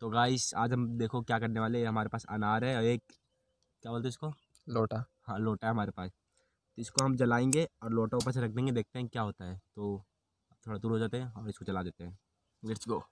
तो गाइस आज हम देखो क्या करने वाले हैं हमारे पास अनार है और एक क्या बोलते हैं इसको लोटा हाँ लोटा है हमारे पास तो इसको हम जलाएंगे और लोटा ऊपर से रख देंगे देखते हैं क्या होता है तो थोड़ा दूर हो जाते हैं और इसको जला देते हैं लेट्स गो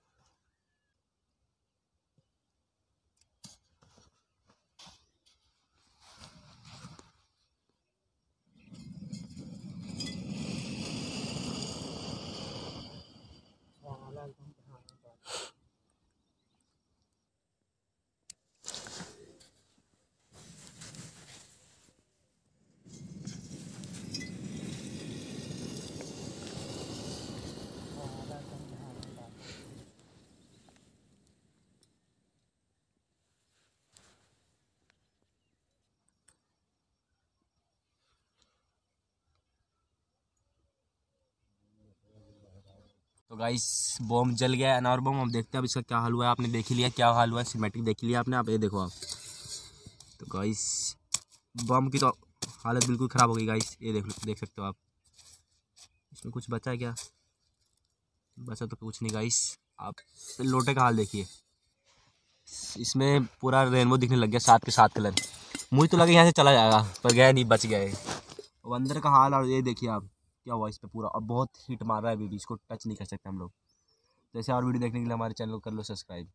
तो गाइस बॉम्ब जल गया अनार बॉम्ब हम देखते हैं अब इसका क्या हाल हुआ है आपने देख लिया क्या हाल हुआ है सीमेटिक देख लिया आपने आप ये देखो आप तो गाइस बम की तो हालत बिल्कुल ख़राब हो गई गाइस ये देख देख सकते हो आप इसमें कुछ बचा क्या बचा तो कुछ नहीं गाइस आप लोटे का हाल देखिए इसमें पूरा रेनबो दिखने लग गया सात के सात कलर मुझे तो लगे यहाँ से चला जाएगा पर गया नहीं बच गए अंदर का हाल और ये देखिए आप क्या हुआ इस पर पूरा और बहुत हीट मार रहा है भी इसको टच नहीं कर सकते हम लोग जैसे तो और वीडियो देखने के लिए हमारे चैनल को कर लो सब्सक्राइब